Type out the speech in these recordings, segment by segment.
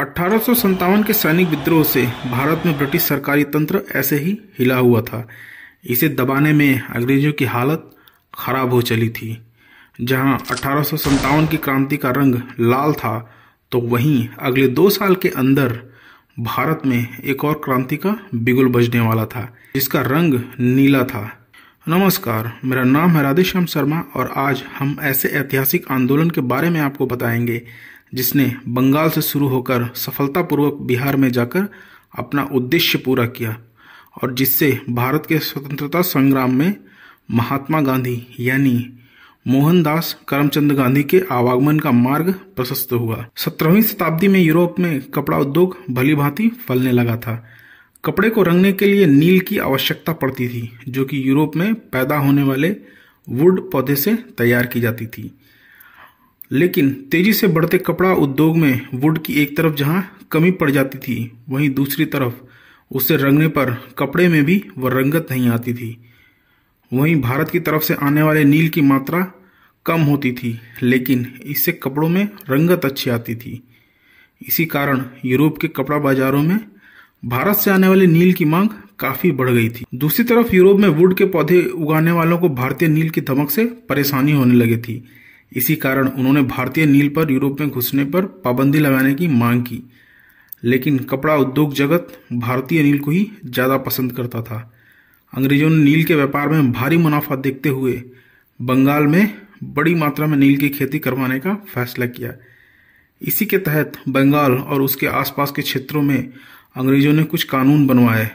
अठारह के सैनिक विद्रोह से भारत में ब्रिटिश सरकारी तंत्र ऐसे ही हिला हुआ था इसे दबाने में अंग्रेजों की हालत खराब हो चली थी जहां अठारह की क्रांति का रंग लाल था तो वहीं अगले दो साल के अंदर भारत में एक और क्रांति का बिगुल बजने वाला था जिसका रंग नीला था नमस्कार मेरा नाम है राधेश्याम शर्मा और आज हम ऐसे ऐतिहासिक आंदोलन के बारे में आपको बताएंगे जिसने बंगाल से शुरू होकर सफलतापूर्वक बिहार में जाकर अपना उद्देश्य पूरा किया और जिससे भारत के स्वतंत्रता संग्राम में महात्मा गांधी यानी मोहनदास करमचंद गांधी के आवागमन का मार्ग प्रशस्त हुआ सत्रहवीं शताब्दी में यूरोप में कपड़ा उद्योग भली भांति फलने लगा था कपड़े को रंगने के लिए नील की आवश्यकता पड़ती थी जो कि यूरोप में पैदा होने वाले वुड पौधे से तैयार की जाती थी लेकिन तेजी से बढ़ते कपड़ा उद्योग में वुड की एक तरफ जहां कमी पड़ जाती थी वहीं दूसरी तरफ उससे रंगने पर कपड़े में भी वह रंगत नहीं आती थी वहीं भारत की तरफ से आने वाले नील की मात्रा कम होती थी लेकिन इससे कपड़ों में रंगत अच्छी आती थी इसी कारण यूरोप के कपड़ा बाजारों में भारत से आने वाले नील की मांग काफी बढ़ गई थी दूसरी तरफ यूरोप में वुड के पौधे उगाने वालों को भारतीय नील की धमक से परेशानी होने लगी थी इसी कारण उन्होंने भारतीय नील पर यूरोप में घुसने पर पाबंदी लगाने की मांग की लेकिन कपड़ा उद्योग जगत भारतीय नील को ही ज़्यादा पसंद करता था अंग्रेजों ने नील के व्यापार में भारी मुनाफा देखते हुए बंगाल में बड़ी मात्रा में नील की खेती करवाने का फैसला किया इसी के तहत बंगाल और उसके आसपास के क्षेत्रों में अंग्रेजों ने कुछ कानून बनवाए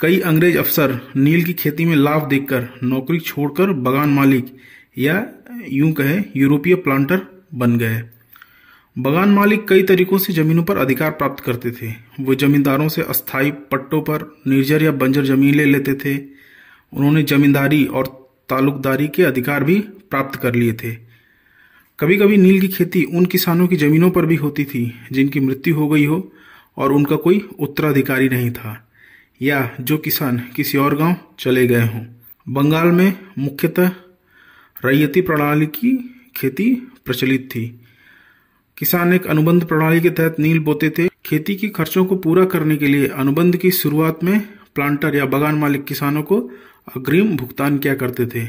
कई अंग्रेज अफसर नील की खेती में लाभ देखकर नौकरी छोड़कर बगान मालिक या यूं कहें यूरोपीय प्लांटर बन गए बगान मालिक कई तरीकों से जमीनों पर अधिकार प्राप्त करते थे वो जमींदारों से अस्थाई पट्टों पर निर्जर या बंजर जमीन ले लेते थे उन्होंने जमींदारी और तालुकदारी के अधिकार भी प्राप्त कर लिए थे कभी कभी नील की खेती उन किसानों की जमीनों पर भी होती थी जिनकी मृत्यु हो गई हो और उनका कोई उत्तराधिकारी नहीं था या जो किसान किसी और गांव चले गए हों बंगाल में मुख्यतः रैयती प्रणाली की खेती प्रचलित थी किसान एक अनुबंध प्रणाली के तहत नील बोते थे खेती के खर्चों को पूरा करने के लिए अनुबंध की शुरुआत में प्लांटर या बगान मालिक किसानों को अग्रिम भुगतान किया करते थे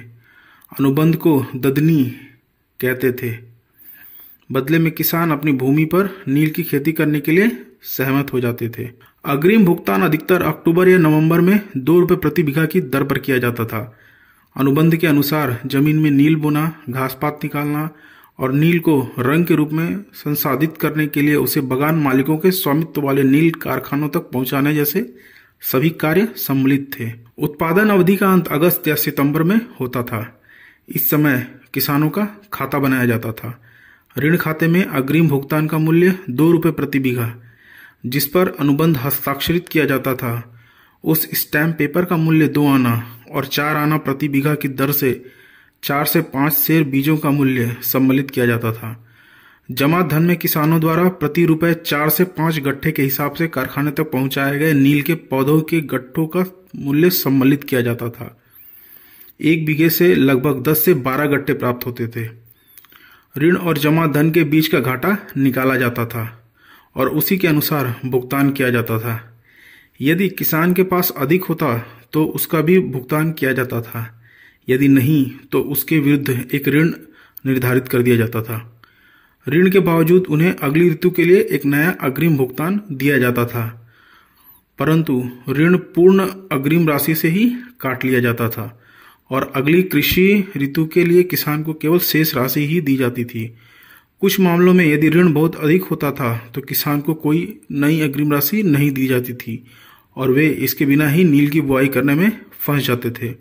अनुबंध को ददनी कहते थे बदले में किसान अपनी भूमि पर नील की खेती करने के लिए सहमत हो जाते थे अग्रिम भुगतान अधिकतर अक्टूबर या नवंबर में दो रुपये प्रति बीघा की दर पर किया जाता था अनुबंध के अनुसार जमीन में नील बोना घास पात निकालना और नील को रंग के रूप में संसाधित करने के लिए उसे बगान मालिकों के स्वामित्व वाले नील कारखानों तक पहुंचाने जैसे सभी कार्य सम्मिलित थे उत्पादन अवधि का अंत अगस्त या सितंबर में होता था इस समय किसानों का खाता बनाया जाता था ऋण खाते में अग्रिम भुगतान का मूल्य दो रुपये प्रति बीघा जिस पर अनुबंध हस्ताक्षरित किया जाता था उस स्टैम्प पेपर का मूल्य दो आना और चार आना प्रति बीघा की दर से चार से पाँच शेर बीजों का मूल्य सम्मिलित किया जाता था जमा धन में किसानों द्वारा प्रति रुपए चार से पांच गट्ठे के हिसाब से कारखाने तक पहुंचाए गए नील के पौधों के गट्ठों का मूल्य सम्मिलित किया जाता था एक बीघे से लगभग दस से बारह गट्ठे प्राप्त होते थे ऋण और जमा धन के बीच का घाटा निकाला जाता था और उसी के अनुसार भुगतान किया जाता था यदि किसान के पास अधिक होता तो उसका भी भुगतान किया जाता था यदि नहीं तो उसके विरुद्ध एक ऋण निर्धारित कर दिया जाता था ऋण के बावजूद उन्हें अगली ऋतु के लिए एक नया अग्रिम भुगतान दिया जाता था परंतु ऋण पूर्ण अग्रिम राशि से ही काट लिया जाता था और अगली कृषि ऋतु के लिए किसान को केवल शेष राशि ही दी जाती थी कुछ मामलों में यदि ऋण बहुत अधिक होता था तो किसान को कोई नई अग्रिम राशि नहीं दी जाती थी और वे इसके बिना ही नील की बुआई करने में फंस जाते थे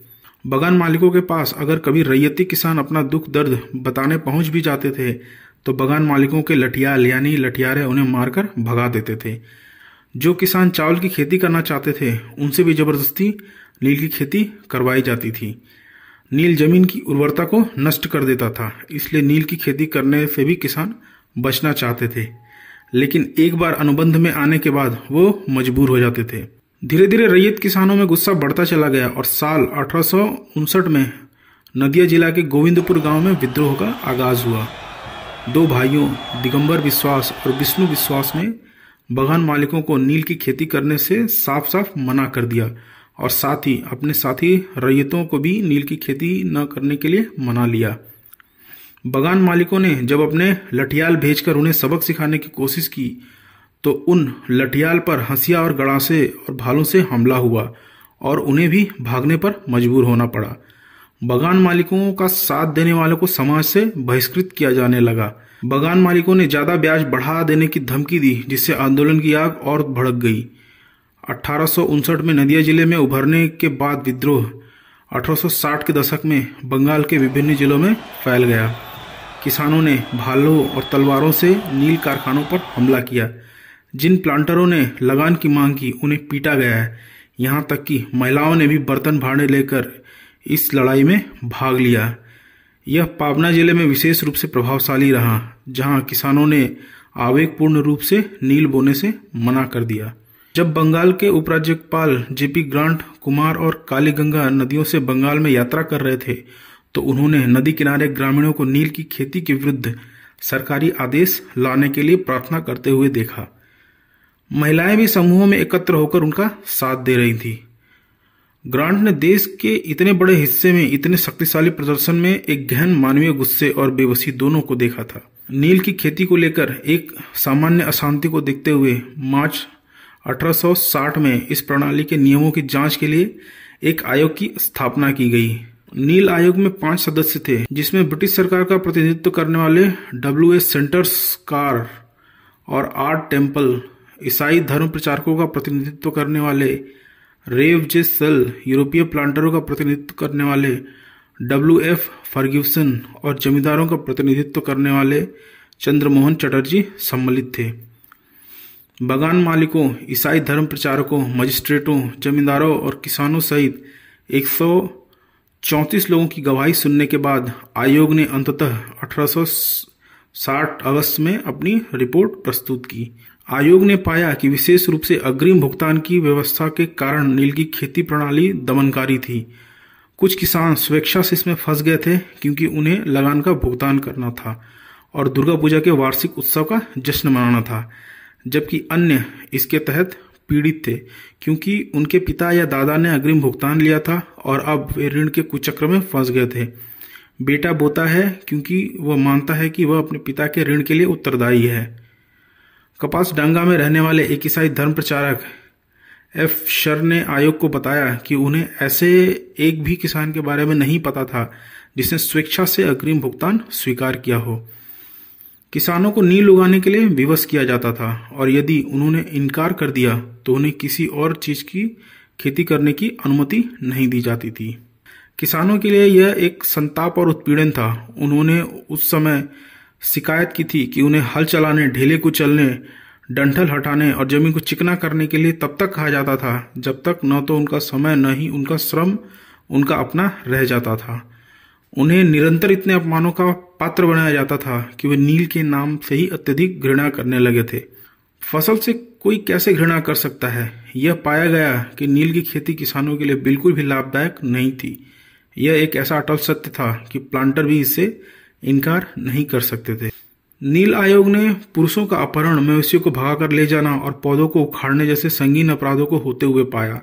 बगान मालिकों के पास अगर कभी रैयती किसान अपना दुख दर्द बताने पहुंच भी जाते थे तो बगान मालिकों के लठियाल यानी लठियारे उन्हें मारकर भगा देते थे जो किसान चावल की खेती करना चाहते थे उनसे भी ज़बरदस्ती नील की खेती करवाई जाती थी नील जमीन की उर्वरता को नष्ट कर देता था इसलिए नील की खेती करने से भी किसान बचना चाहते थे लेकिन एक बार अनुबंध में आने के बाद वो मजबूर हो जाते थे धीरे धीरे रैयत किसानों में गुस्सा बढ़ता चला गया और साल अठारह में नदिया जिला के गोविंदपुर गांव में विद्रोह का आगाज हुआ दो भाइयों दिगंबर विश्वास और विष्णु विश्वास ने बगान मालिकों को नील की खेती करने से साफ साफ मना कर दिया और साथ ही अपने साथी रैयतों को भी नील की खेती न करने के लिए मना लिया बगान मालिकों ने जब अपने लठियाल भेजकर उन्हें सबक सिखाने की कोशिश की तो उन लठियाल पर हंसिया और गड़ासे और भालों से हमला हुआ और उन्हें भी भागने पर मजबूर होना पड़ा बगान मालिकों का साथ देने वालों को समाज से बहिष्कृत किया जाने लगा बगान मालिकों ने ज़्यादा ब्याज बढ़ा देने की धमकी दी जिससे आंदोलन की आग और भड़क गई अठारह में नदिया जिले में उभरने के बाद विद्रोह अठारह के दशक में बंगाल के विभिन्न जिलों में फैल गया किसानों ने भालों और तलवारों से नील कारखानों पर हमला किया जिन प्लांटरों ने लगान की मांग की उन्हें पीटा गया है यहाँ तक कि महिलाओं ने भी बर्तन भाड़े लेकर इस लड़ाई में भाग लिया यह पावना जिले में विशेष रूप से प्रभावशाली रहा जहाँ किसानों ने आवेगपूर्ण रूप से नील बोने से मना कर दिया जब बंगाल के उपराज्यपाल जेपी ग्रांट कुमार और काली गंगा नदियों से बंगाल में यात्रा कर रहे थे तो उन्होंने नदी किनारे ग्रामीणों को नील की खेती के विरुद्ध सरकारी आदेश लाने के लिए प्रार्थना करते हुए देखा महिलाएं भी समूहों में एकत्र होकर उनका साथ दे रही थी ग्रांट ने देश के इतने बड़े हिस्से में इतने शक्तिशाली प्रदर्शन में एक गहन मानवीय गुस्से और बेबसी दोनों को देखा था नील की खेती को लेकर एक सामान्य अशांति को देखते हुए मार्च 1860 में इस प्रणाली के नियमों की जांच के लिए एक आयोग की स्थापना की गई नील आयोग में पांच सदस्य थे जिसमें ब्रिटिश सरकार का प्रतिनिधित्व करने वाले डब्ल्यू एस सेंटर्स कार और आर टेम्पल ईसाई धर्म प्रचारकों का प्रतिनिधित्व करने वाले रेव जे सल यूरोपीय प्लांटरों का प्रतिनिधित्व करने वाले डब्ल्यू एफ फर्ग्यूसन और जमींदारों का प्रतिनिधित्व करने वाले चंद्रमोहन चटर्जी सम्मिलित थे बगान मालिकों ईसाई धर्म प्रचारकों मजिस्ट्रेटों जमींदारों और किसानों सहित एक लोगों की गवाही सुनने के बाद आयोग ने अंततः 1860 अगस्त में अपनी रिपोर्ट प्रस्तुत की आयोग ने पाया कि विशेष रूप से अग्रिम भुगतान की व्यवस्था के कारण नील की खेती प्रणाली दमनकारी थी कुछ किसान स्वेच्छा से इसमें फंस गए थे क्योंकि उन्हें लगान का भुगतान करना था और दुर्गा पूजा के वार्षिक उत्सव का जश्न मनाना था जबकि अन्य इसके तहत पीड़ित थे क्योंकि उनके पिता या दादा ने अग्रिम भुगतान लिया था और अब वे ऋण के कुचक्र में फंस गए थे बेटा बोता है क्योंकि वह मानता है कि वह अपने पिता के ऋण के लिए उत्तरदायी है कपास डांगा में रहने वाले एक ईसाई धर्म प्रचारक एफ शर ने आयोग को बताया कि उन्हें ऐसे एक भी किसान के बारे में नहीं पता था जिसने स्वेच्छा से अग्रिम भुगतान स्वीकार किया हो किसानों को नील उगाने के लिए विवश किया जाता था और यदि उन्होंने इनकार कर दिया तो उन्हें किसी और चीज़ की खेती करने की अनुमति नहीं दी जाती थी किसानों के लिए यह एक संताप और उत्पीड़न था उन्होंने उस समय शिकायत की थी कि उन्हें हल चलाने ढेले को चलने डंठल हटाने और जमीन को चिकना करने के लिए तब तक कहा जाता था जब तक न तो उनका समय न ही उनका श्रम उनका अपना रह जाता था उन्हें निरंतर इतने अपमानों का पात्र बनाया जाता था कि वे नील के नाम से ही अत्यधिक घृणा करने लगे थे फसल से कोई कैसे घृणा कर सकता है यह पाया गया कि नील की खेती किसानों के लिए बिल्कुल भी लाभदायक नहीं थी यह एक ऐसा अटल सत्य था कि प्लांटर भी इससे इनकार नहीं कर सकते थे नील आयोग ने पुरुषों का अपहरण मवेशियों को भगाकर ले जाना और पौधों को उखाड़ने जैसे संगीन अपराधों को होते हुए पाया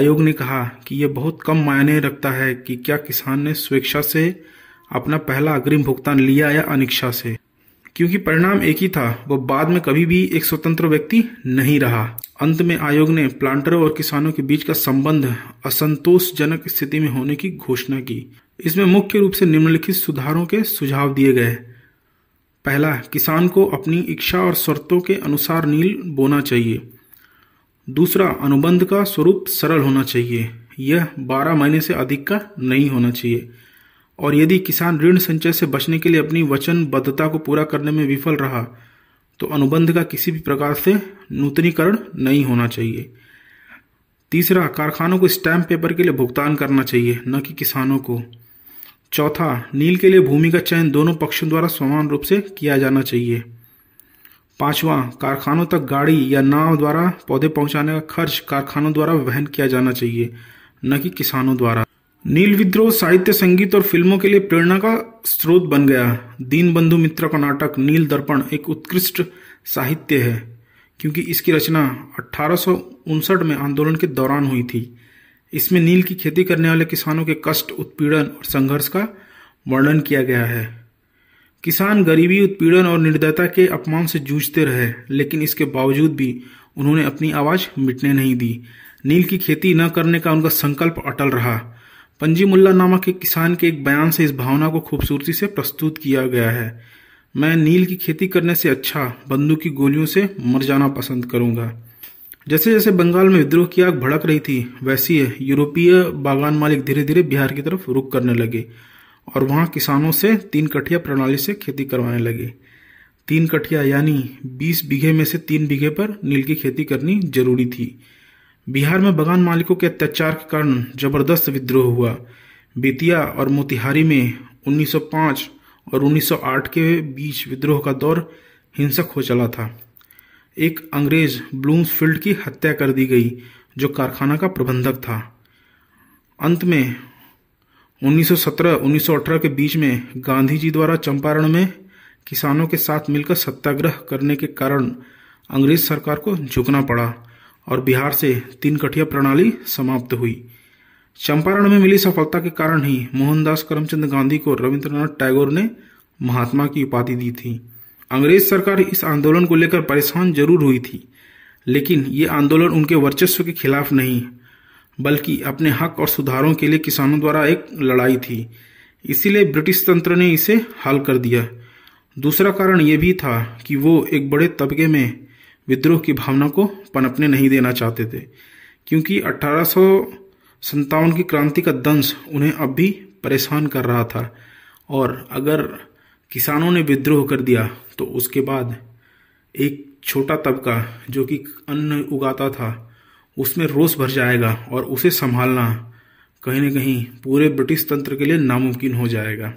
आयोग ने कहा कि यह बहुत कम मायने रखता है कि क्या किसान ने स्वेच्छा से अपना पहला अग्रिम भुगतान लिया या अनिच्छा से क्योंकि परिणाम एक ही था वह बाद में कभी भी एक स्वतंत्र व्यक्ति नहीं रहा अंत में आयोग ने प्लांटरों और किसानों के बीच का संबंध असंतोषजनक स्थिति में होने की घोषणा की इसमें मुख्य रूप से निम्नलिखित सुधारों के सुझाव दिए गए पहला किसान को अपनी इच्छा और शर्तों के अनुसार नील बोना चाहिए दूसरा अनुबंध का स्वरूप सरल होना चाहिए यह 12 महीने से अधिक का नहीं होना चाहिए और यदि किसान ऋण संचय से बचने के लिए अपनी वचनबद्धता को पूरा करने में विफल रहा तो अनुबंध का किसी भी प्रकार से नूतनीकरण नहीं होना चाहिए तीसरा कारखानों को स्टैम्प पेपर के लिए भुगतान करना चाहिए न कि किसानों को चौथा नील के लिए भूमि का चयन दोनों पक्षों द्वारा समान रूप से किया जाना चाहिए पांचवा कारखानों तक गाड़ी या नाव द्वारा पौधे पहुंचाने का खर्च कारखानों द्वारा वहन किया जाना चाहिए न कि किसानों द्वारा नील विद्रोह साहित्य संगीत और फिल्मों के लिए प्रेरणा का स्रोत बन गया दीन बंधु मित्र का नाटक नील दर्पण एक उत्कृष्ट साहित्य है क्योंकि इसकी रचना अठारह में आंदोलन के दौरान हुई थी इसमें नील की खेती करने वाले किसानों के कष्ट उत्पीड़न और संघर्ष का वर्णन किया गया है किसान गरीबी उत्पीड़न और निर्दयता के अपमान से जूझते रहे लेकिन इसके बावजूद भी उन्होंने अपनी आवाज मिटने नहीं दी नील की खेती न करने का उनका संकल्प अटल रहा पंजी मुल्ला नामक एक किसान के एक बयान से इस भावना को खूबसूरती से प्रस्तुत किया गया है मैं नील की खेती करने से अच्छा बंदूक की गोलियों से मर जाना पसंद करूंगा जैसे जैसे बंगाल में विद्रोह की आग भड़क रही थी ही यूरोपीय बागान मालिक धीरे धीरे बिहार की तरफ रुख करने लगे और वहां किसानों से तीन कठिया प्रणाली से खेती करवाने लगे तीन कठिया यानी बीस बीघे में से तीन बीघे पर नील की खेती करनी जरूरी थी बिहार में बगान मालिकों के अत्याचार के कारण जबरदस्त विद्रोह हुआ बेतिया और मोतिहारी में 1905 और 1908 के बीच विद्रोह का दौर हिंसक हो चला था एक अंग्रेज ब्लूम्सफील्ड की हत्या कर दी गई जो कारखाना का प्रबंधक था अंत में 1917-1918 के बीच में गांधी जी द्वारा चंपारण में किसानों के साथ मिलकर सत्याग्रह करने के कारण अंग्रेज सरकार को झुकना पड़ा और बिहार से तीन कठिया प्रणाली समाप्त हुई चंपारण में मिली सफलता के कारण ही मोहनदास करमचंद गांधी को रविंद्रनाथ टैगोर ने महात्मा की उपाधि दी थी अंग्रेज सरकार इस आंदोलन को लेकर परेशान जरूर हुई थी लेकिन ये आंदोलन उनके वर्चस्व के खिलाफ नहीं बल्कि अपने हक और सुधारों के लिए किसानों द्वारा एक लड़ाई थी इसीलिए ब्रिटिश तंत्र ने इसे हल कर दिया दूसरा कारण ये भी था कि वो एक बड़े तबके में विद्रोह की भावना को पनपने नहीं देना चाहते थे क्योंकि अठारह की क्रांति का दंश उन्हें अब भी परेशान कर रहा था और अगर किसानों ने विद्रोह कर दिया तो उसके बाद एक छोटा तबका जो कि अन्न उगाता था उसमें रोष भर जाएगा और उसे संभालना कहीं ना कहीं पूरे ब्रिटिश तंत्र के लिए नामुमकिन हो जाएगा